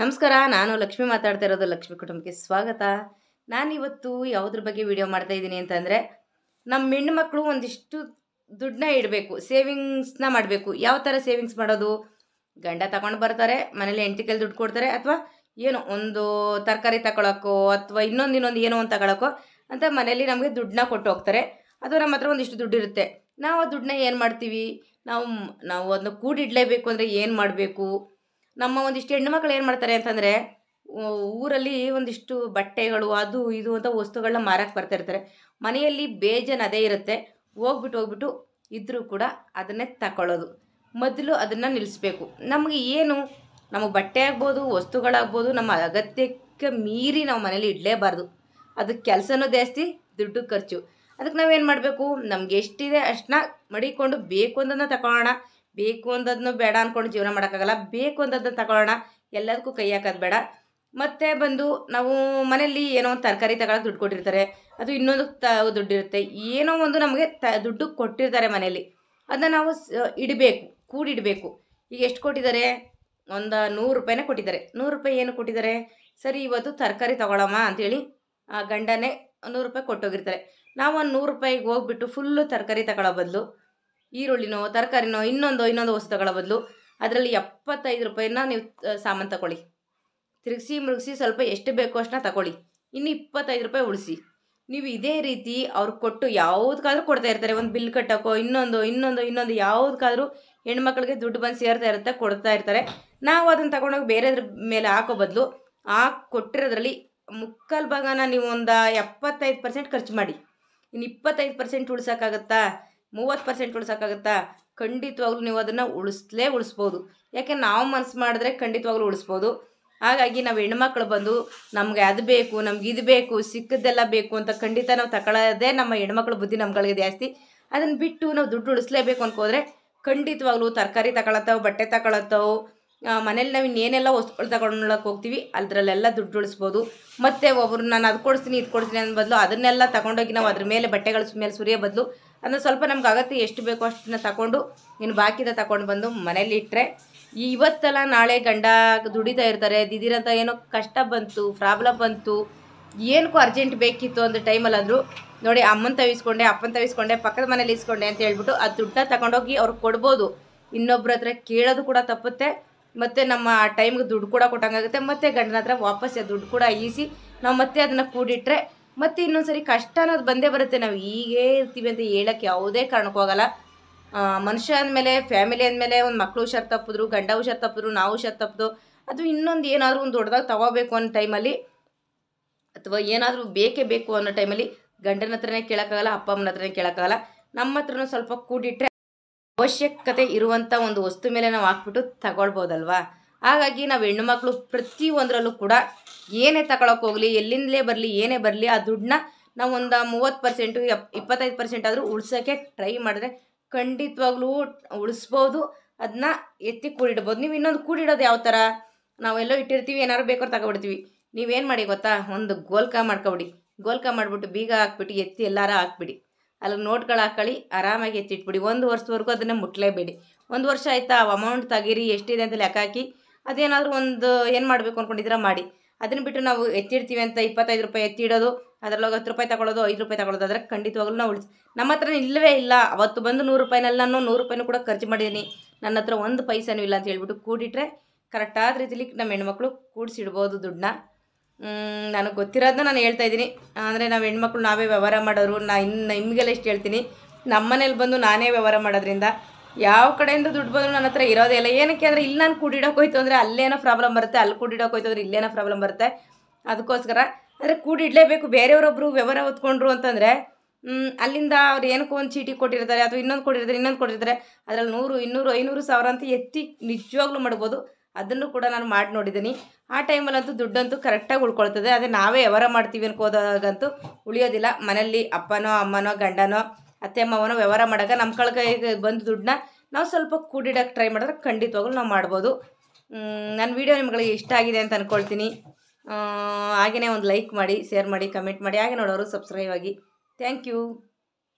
ನಮಸ್ಕಾರ ನಾನು ಲಕ್ಷ್ಮಿ ಮಾತಾಡ್ತಾ ಇರೋದು ಲಕ್ಷ್ಮಿ ಕುಟುಂಬಕ್ಕೆ ಸ್ವಾಗತ ನಾನಿವತ್ತು ಯಾವುದ್ರ ಬಗ್ಗೆ ವಿಡಿಯೋ ಮಾಡ್ತಾ ಇದ್ದೀನಿ ಅಂತಂದರೆ ನಮ್ಮ ಮಕ್ಕಳು ಒಂದಿಷ್ಟು ದುಡ್ಡನ್ನ ಇಡಬೇಕು ಸೇವಿಂಗ್ಸ್ನ ಮಾಡಬೇಕು ಯಾವ ಥರ ಸೇವಿಂಗ್ಸ್ ಮಾಡೋದು ಗಂಡ ತಗೊಂಡು ಬರ್ತಾರೆ ಮನೇಲಿ ಹೆಂಡತಿ ದುಡ್ಡು ಕೊಡ್ತಾರೆ ಅಥವಾ ಏನೋ ಒಂದು ತರಕಾರಿ ತಗೊಳಕ್ಕೋ ಅಥವಾ ಇನ್ನೊಂದು ಇನ್ನೊಂದು ಏನೋ ಒಂದು ತಗೊಳಕ್ಕೋ ಅಂತ ಮನೇಲಿ ನಮಗೆ ದುಡ್ಡನ್ನ ಕೊಟ್ಟು ಹೋಗ್ತಾರೆ ಅಥವಾ ನಮ್ಮ ಹತ್ರ ಒಂದಿಷ್ಟು ದುಡ್ಡು ಇರುತ್ತೆ ನಾವು ಆ ದುಡ್ಡನ್ನ ಏನು ಮಾಡ್ತೀವಿ ನಾವು ನಾವು ಅದನ್ನ ಕೂಡಿಡಲೇಬೇಕು ಅಂದರೆ ಏನು ಮಾಡಬೇಕು ನಮ್ಮ ಒಂದಿಷ್ಟು ಹೆಣ್ಣುಮಕ್ಳು ಏನು ಮಾಡ್ತಾರೆ ಅಂತಂದರೆ ಊರಲ್ಲಿ ಒಂದಿಷ್ಟು ಬಟ್ಟೆಗಳು ಅದು ಇದು ಅಂತ ವಸ್ತುಗಳನ್ನ ಮಾರಕ್ಕೆ ಬರ್ತಾಯಿರ್ತಾರೆ ಮನೆಯಲ್ಲಿ ಬೇಜನ್ ಅದೇ ಇರುತ್ತೆ ಹೋಗ್ಬಿಟ್ಟು ಹೋಗ್ಬಿಟ್ಟು ಇದ್ದರೂ ಕೂಡ ಅದನ್ನೇ ತಗೊಳ್ಳೋದು ಮೊದಲು ಅದನ್ನು ನಿಲ್ಲಿಸ್ಬೇಕು ನಮಗೆ ಏನು ನಮಗೆ ಬಟ್ಟೆ ಆಗ್ಬೋದು ವಸ್ತುಗಳಾಗ್ಬೋದು ನಮ್ಮ ಅಗತ್ಯಕ್ಕೆ ಮೀರಿ ನಾವು ಮನೇಲಿ ಇಡಲೇಬಾರ್ದು ಅದಕ್ಕೆ ಕೆಲಸನೂ ಜಾಸ್ತಿ ದುಡ್ಡು ಖರ್ಚು ಅದಕ್ಕೆ ನಾವೇನು ಮಾಡಬೇಕು ನಮ್ಗೆ ಎಷ್ಟಿದೆ ಅಷ್ಟನ್ನ ಮಡಿಕೊಂಡು ಬೇಕು ಅಂತ ತಗೊಳ್ಳೋಣ ಬೇಕು ಅಂದದ್ನು ಬೇಡ ಅಂದ್ಕೊಂಡು ಜೀವನ ಮಾಡೋಕ್ಕಾಗಲ್ಲ ಬೇಕು ಅಂದದ್ದನ್ನು ತಗೊಳ್ಳೋಣ ಎಲ್ಲದಕ್ಕೂ ಕೈ ಹಾಕೋದು ಬೇಡ ಮತ್ತೆ ಬಂದು ನಾವು ಮನೆಯಲ್ಲಿ ಏನೋ ಒಂದು ತರಕಾರಿ ತಗೊಳಕ್ಕೆ ದುಡ್ಡು ಕೊಟ್ಟಿರ್ತಾರೆ ಅದು ಇನ್ನೊಂದು ತ ದುಡ್ಡಿರುತ್ತೆ ಏನೋ ಒಂದು ನಮಗೆ ತ ದುಡ್ಡು ಕೊಟ್ಟಿರ್ತಾರೆ ಮನೆಯಲ್ಲಿ ಅದನ್ನು ನಾವು ಇಡಬೇಕು ಕೂಡಿಡಬೇಕು ಈಗ ಎಷ್ಟು ಕೊಟ್ಟಿದ್ದಾರೆ ಒಂದು ನೂರು ರೂಪಾಯಿನೇ ಕೊಟ್ಟಿದ್ದಾರೆ ನೂರು ರೂಪಾಯಿ ಏನು ಕೊಟ್ಟಿದ್ದಾರೆ ಸರಿ ಇವತ್ತು ತರಕಾರಿ ತಗೊಳಮ್ಮ ಅಂಥೇಳಿ ಆ ಗಂಡನೇ ನೂರು ರೂಪಾಯಿ ಕೊಟ್ಟೋಗಿರ್ತಾರೆ ನಾವು ಒಂದು ನೂರು ರೂಪಾಯಿಗೆ ಹೋಗ್ಬಿಟ್ಟು ಫುಲ್ಲು ತರಕಾರಿ ತಗೊಳ್ಳೋ ಬದಲು ಈರುಳ್ಳಿನೋ ತರಕಾರಿನೋ ಇನ್ನೊಂದು ಇನ್ನೊಂದು ವಸ್ತುಗಳ ಬದಲು ಅದರಲ್ಲಿ ಎಪ್ಪತ್ತೈದು ರೂಪಾಯಿನ ನೀವು ಸಾಮಾನು ತಗೊಳ್ಳಿ ತಿರುಗಿಸಿ ಮುರುಗಿಸಿ ಸ್ವಲ್ಪ ಎಷ್ಟು ಬೇಕೋ ಅಷ್ಟನ್ನ ತಗೊಳ್ಳಿ ಇನ್ನು ಇಪ್ಪತ್ತೈದು ರೂಪಾಯಿ ಉಳಿಸಿ ನೀವು ಇದೇ ರೀತಿ ಅವ್ರಿಗೆ ಕೊಟ್ಟು ಯಾವುದಕ್ಕಾದ್ರೂ ಕೊಡ್ತಾ ಇರ್ತಾರೆ ಒಂದು ಬಿಲ್ ಕಟ್ಟೋಕ್ಕೋ ಇನ್ನೊಂದು ಇನ್ನೊಂದು ಇನ್ನೊಂದು ಯಾವುದಕ್ಕಾದ್ರೂ ಹೆಣ್ಮಕ್ಳಿಗೆ ದುಡ್ಡು ಬಂದು ಸೇರ್ತಾ ಇರುತ್ತೆ ಕೊಡ್ತಾ ಇರ್ತಾರೆ ನಾವು ಅದನ್ನು ತಗೊಂಡೋಗಿ ಬೇರೆದ್ರ ಮೇಲೆ ಹಾಕೋ ಬದಲು ಆ ಕೊಟ್ಟಿರೋದ್ರಲ್ಲಿ ಮುಕ್ಕಲ್ ಭಾಗನ ನೀವು ಒಂದು ಎಪ್ಪತ್ತೈದು ಪರ್ಸೆಂಟ್ ಖರ್ಚು ಮಾಡಿ ಇನ್ನು ಇಪ್ಪತ್ತೈದು ಪರ್ಸೆಂಟ್ ಉಳ್ಸೋಕ್ಕಾಗತ್ತಾ ಮೂವತ್ತು ಪರ್ಸೆಂಟ್ ಉಳಿಸೋಕ್ಕಾಗುತ್ತಾ ಖಂಡಿತವಾಗ್ಲೂ ನೀವು ಅದನ್ನು ಉಳಿಸ್ಲೇ ಉಳಿಸ್ಬೋದು ಯಾಕೆ ನಾವು ಮನಸ್ಸು ಮಾಡಿದ್ರೆ ಖಂಡಿತವಾಗ್ಲೂ ಉಳಿಸ್ಬೋದು ಹಾಗಾಗಿ ನಾವು ಹೆಣ್ಮಕ್ಳು ಬಂದು ನಮಗೆ ಅದು ಬೇಕು ನಮ್ಗೆ ಇದು ಬೇಕು ಸಿಕ್ಕದ್ದೆಲ್ಲ ಬೇಕು ಅಂತ ಖಂಡಿತ ನಾವು ತಗೊಳ್ಳೋದೇ ನಮ್ಮ ಹೆಣ್ಮಕ್ಳ ಬುದ್ಧಿ ನಮ್ಗಳಿಗೆ ಜಾಸ್ತಿ ಅದನ್ನು ಬಿಟ್ಟು ನಾವು ದುಡ್ಡು ಉಳಿಸ್ಲೇಬೇಕು ಅನ್ಕೋದ್ರೆ ಖಂಡಿತವಾಗ್ಲೂ ತರಕಾರಿ ತಗೊಳತ್ತವು ಬಟ್ಟೆ ತಗೊಳತ್ತವು ಮನೇಲಿ ನಾವು ಇನ್ನೇನೆಲ್ಲ ವಸ್ತುಗಳು ತಗೊಳಕ್ಕೆ ಹೋಗ್ತೀವಿ ಅದರಲ್ಲೆಲ್ಲ ದುಡ್ಡು ಉಳಿಸ್ಬೋದು ಮತ್ತು ಒಬ್ಬರು ನಾನು ಅದು ಕೊಡಿಸ್ತೀನಿ ಇದು ಕೊಡ್ತೀನಿ ಅನ್ನೋ ಬದಲು ಅದನ್ನೆಲ್ಲ ತಗೊಂಡೋಗಿ ನಾವು ಅದ್ರ ಮೇಲೆ ಬಟ್ಟೆಗಳ ಮೇಲೆ ಸುರಿಯೋ ಬದಲು ಅಂದರೆ ಸ್ವಲ್ಪ ನಮ್ಗೆ ಅಗತ್ಯ ಎಷ್ಟು ಬೇಕೋ ಅಷ್ಟನ್ನ ತಗೊಂಡು ಇನ್ನು ಬಾಕಿದ ತಗೊಂಡು ಬಂದು ಮನೇಲಿ ಇಟ್ಟರೆ ಇವತ್ತಲ್ಲ ನಾಳೆ ಗಂಡ ದುಡಿತಾ ಇರ್ತಾರೆ ದಿದಿರಂತ ಏನೋ ಕಷ್ಟ ಬಂತು ಪ್ರಾಬ್ಲಮ್ ಬಂತು ಏನಕ್ಕೂ ಅರ್ಜೆಂಟ್ ಬೇಕಿತ್ತು ಅಂದ್ರೆ ಟೈಮಲ್ಲಿ ಅಂದರು ನೋಡಿ ಅಮ್ಮನ ತವಿಸ್ಕೊಂಡೆ ಅಪ್ಪನ ತವಿಸ್ಕೊಂಡೆ ಪಕ್ಕದ ಮನೇಲಿ ಇಸ್ಕೊಂಡೆ ಅಂತ ಹೇಳ್ಬಿಟ್ಟು ಆ ದುಡ್ಡನ್ನ ತಗೊಂಡೋಗಿ ಅವ್ರಿಗೆ ಕೊಡ್ಬೋದು ಇನ್ನೊಬ್ರ ಹತ್ರ ಕೇಳೋದು ಕೂಡ ತಪ್ಪುತ್ತೆ ಮತ್ತು ನಮ್ಮ ಆ ಟೈಮ್ಗೆ ದುಡ್ಡು ಕೂಡ ಕೊಟ್ಟಂಗಾಗುತ್ತೆ ಮತ್ತು ಗಂಡನ ಹತ್ರ ವಾಪಸ್ ದುಡ್ಡು ಕೂಡ ಈಸಿ ನಾವು ಮತ್ತೆ ಅದನ್ನು ಕೂಡಿಟ್ಟರೆ ಮತ್ತೆ ಇನ್ನೊಂದ್ಸರಿ ಕಷ್ಟ ಅನ್ನೋದು ಬಂದೇ ಬರುತ್ತೆ ನಾವು ಹೀಗೇ ಇರ್ತೀವಿ ಅಂತ ಹೇಳಕ್ಕೆ ಯಾವುದೇ ಕಾರಣಕ್ಕೂ ಮನುಷ್ಯ ಅಂದಮೇಲೆ ಫ್ಯಾಮಿಲಿ ಅಂದಮೇಲೆ ಒಂದು ಮಕ್ಕಳು ಹುಷಾರು ತಪ್ಪಿದ್ರು ಗಂಡ ಹುಷಾರು ತಪ್ಪಿದ್ರು ನಾವು ಹುಷಾರು ತಪ್ಪಿದ್ರು ಅದು ಇನ್ನೊಂದು ಏನಾದರೂ ಒಂದು ದೊಡ್ಡದಾಗಿ ತಗೋಬೇಕು ಅನ್ನೋ ಟೈಮಲ್ಲಿ ಅಥವಾ ಏನಾದರೂ ಬೇಕೇ ಬೇಕು ಅನ್ನೋ ಟೈಮಲ್ಲಿ ಗಂಡನ ಹತ್ರನೇ ಕೇಳೋಕ್ಕಾಗಲ್ಲ ಅಪ್ಪ ಅಮ್ಮನ ಹತ್ರನೇ ಕೇಳೋಕ್ಕಾಗಲ್ಲ ನಮ್ಮ ಹತ್ರನೂ ಸ್ವಲ್ಪ ಕೂಡಿಟ್ರೆ ಅವಶ್ಯಕತೆ ಇರುವಂಥ ಒಂದು ವಸ್ತು ಮೇಲೆ ನಾವು ಹಾಕ್ಬಿಟ್ಟು ತಗೊಳ್ಬೋದಲ್ವಾ ಹಾಗಾಗಿ ನಾವು ಹೆಣ್ಣು ಮಕ್ಕಳು ಪ್ರತಿಯೊಂದರಲ್ಲೂ ಕೂಡ ಏನೇ ತಗೊಳಕ್ಕೆ ಹೋಗಲಿ ಎಲ್ಲಿಂದಲೇ ಬರಲಿ ಏನೇ ಬರಲಿ ಆ ದುಡ್ಡನ್ನ ನಾವು ಒಂದು ಮೂವತ್ತು ಪರ್ಸೆಂಟು ಇಪ್ಪತ್ತೈದು ಪರ್ಸೆಂಟ್ ಆದರೂ ಉಳಿಸೋಕ್ಕೆ ಟ್ರೈ ಮಾಡಿದ್ರೆ ಖಂಡಿತವಾಗ್ಲೂ ಉಳಿಸ್ಬೋದು ಅದನ್ನ ಎತ್ತಿ ಕೂಡಿಡ್ಬೋದು ನೀವು ಇನ್ನೊಂದು ಕೂಡಿಡೋದು ಯಾವ ಥರ ನಾವೆಲ್ಲೋ ಇಟ್ಟಿರ್ತೀವಿ ಏನಾದ್ರು ಬೇಕಾದ್ರೆ ತಗೊಬಿಡ್ತೀವಿ ನೀವೇನು ಮಾಡಿ ಗೊತ್ತಾ ಒಂದು ಗೋಲ್ಕ ಮಾಡ್ಕೊಬಿಡಿ ಗೋಲ್ಕ ಮಾಡಿಬಿಟ್ಟು ಬೀಗ ಹಾಕ್ಬಿಟ್ಟು ಎತ್ತಿ ಎಲ್ಲಾರ ಹಾಕ್ಬಿಡಿ ಅಲ್ಲಿ ನೋಟ್ಗಳು ಹಾಕೊಳ್ಳಿ ಆರಾಮಾಗಿ ಎತ್ತಿಟ್ಬಿಡಿ ಒಂದು ವರ್ಷದವರೆಗೂ ಅದನ್ನು ಮುಟ್ಟಲೇಬೇಡಿ ಒಂದು ವರ್ಷ ಆಯಿತಾ ಅಮೌಂಟ್ ತೆಗೀರಿ ಎಷ್ಟಿದೆ ಅಂತ ಲೆಕ್ಕ ಹಾಕಿ ಅದೇನಾದರೂ ಒಂದು ಏನು ಮಾಡಬೇಕು ಅಂದ್ಕೊಂಡಿದ್ದೀರಾ ಮಾಡಿ ಅದನ್ನು ಬಿಟ್ಟು ನಾವು ಎತ್ತಿಡ್ತೀವಿ ಅಂತ ಇಪ್ಪತ್ತೈದು ರೂಪಾಯಿ ಎತ್ತಿಡೋದು ಅದರೊಳಗೆ ಹತ್ತು ರೂಪಾಯಿ ತಗೊಳ್ಳೋದು ಐದು ರೂಪಾಯಿ ತಗೊಳ್ಳೋದು ಅದರ ಖಂಡಿತವಾಗ್ಲೂ ನಾವು ಉಳಿಸಿ ನಮ್ಮ ಹತ್ರ ಇಲ್ಲವೇ ಇಲ್ಲ ಅವತ್ತು ಬಂದು ನೂರು ರೂಪಾಯಿನಲ್ಲಿ ನಾನು ನೂರು ರೂಪಾಯಿನೂ ಕೂಡ ಖರ್ಚು ಮಾಡಿದ್ದೀನಿ ನನ್ನ ಹತ್ರ ಒಂದು ಪೈಸೆನೂ ಇಲ್ಲ ಅಂತ ಹೇಳ್ಬಿಟ್ಟು ಕೂಡಿಟ್ರೆ ಕರೆಕ್ಟಾದ ರೀತಿಲಿ ನಮ್ಮ ಹೆಣ್ಮಕ್ಳು ಕೂಡಿಸಿಡ್ಬೋದು ದುಡ್ಡನ್ನ ನನಗೆ ಗೊತ್ತಿರೋದನ್ನ ನಾನು ಹೇಳ್ತಾ ಇದ್ದೀನಿ ಅಂದರೆ ನಾವು ಹೆಣ್ಮಕ್ಳು ನಾವೇ ವ್ಯವಹಾರ ಮಾಡೋರು ನಾ ಇನ್ನು ನಿಮಗೆಲ್ಲ ಇಷ್ಟು ಹೇಳ್ತೀನಿ ನಮ್ಮ ಮನೇಲಿ ಬಂದು ನಾನೇ ವ್ಯವಹಾರ ಮಾಡೋದ್ರಿಂದ ಯಾವ ಕಡೆಯಿಂದ ದುಡ್ಡು ಬಂದರೂ ನನ್ನ ಹತ್ರ ಇರೋದೇ ಇಲ್ಲ ಏನಕ್ಕೆ ಅಂದರೆ ಇಲ್ಲಿ ನಾನು ಕೂಡಿಡೋಕೆ ಹೋಯ್ತು ಅಂದರೆ ಅಲ್ಲೇನೋ ಪ್ರಾಬ್ಲಮ್ ಬರುತ್ತೆ ಅಲ್ಲಿ ಕೂಡಿಡೋಕೆ ಹೋಯ್ತು ಇಲ್ಲೇನೋ ಪ್ರಾಬ್ಲಮ್ ಬರುತ್ತೆ ಅದಕ್ಕೋಸ್ಕರ ಅಂದರೆ ಕೂಡಿಡಲೇಬೇಕು ಬೇರೆಯವರೊಬ್ಬರು ವ್ಯವಹಾರ ಹೊತ್ಕೊಂಡ್ರು ಅಂತಂದರೆ ಅಲ್ಲಿಂದ ಅವ್ರು ಏನಕ್ಕೋ ಒಂದು ಚೀಟಿ ಕೊಟ್ಟಿರ್ತಾರೆ ಅಥವಾ ಇನ್ನೊಂದು ಕೊಟ್ಟಿರ್ತಾರೆ ಇನ್ನೊಂದು ಕೊಟ್ಟಿರ್ತಾರೆ ಅದರಲ್ಲಿ ನೂರು ಇನ್ನೂರು ಐನೂರು ಸಾವಿರ ಅಂತ ಎತ್ತಿ ನಿಜವಾಗ್ಲೂ ಮಾಡ್ಬೋದು ಅದನ್ನು ಕೂಡ ನಾನು ಮಾಡಿ ನೋಡಿದ್ದೀನಿ ಆ ಟೈಮಲ್ಲಂತೂ ದುಡ್ಡಂತೂ ಕರೆಕ್ಟಾಗಿ ಉಳ್ಕೊಳ್ತದೆ ಅದೇ ನಾವೇ ವ್ಯವಹಾರ ಮಾಡ್ತೀವಿ ಅನ್ಕೋದಾಗಂತೂ ಉಳಿಯೋದಿಲ್ಲ ಮನೆಯಲ್ಲಿ ಅಪ್ಪನೋ ಅಮ್ಮನೋ ಗಂಡನೋ ಅತ್ತೆ ಮಾವನ ವ್ಯವಹಾರ ಮಾಡೋಕೆ ನಮ್ಮ ಕಳ್ಗೆ ಬಂದ ದುಡ್ಡನ್ನ ನಾವು ಸ್ವಲ್ಪ ಕೂಡಿಡಕ್ಕೆ ಟ್ರೈ ಮಾಡಿದ್ರೆ ಖಂಡಿತವಾಗ್ಲೂ ನಾವು ಮಾಡ್ಬೋದು ನನ್ನ ವೀಡಿಯೋ ನಿಮ್ಗಳಿಗೆ ಇಷ್ಟ ಆಗಿದೆ ಅಂತ ಅಂದ್ಕೊಳ್ತೀನಿ ಹಾಗೆಯೇ ಒಂದು ಲೈಕ್ ಮಾಡಿ ಶೇರ್ ಮಾಡಿ ಕಮೆಂಟ್ ಮಾಡಿ ಹಾಗೆ ನೋಡೋರು ಸಬ್ಸ್ಕ್ರೈಬ್ ಆಗಿ ಥ್ಯಾಂಕ್ ಯು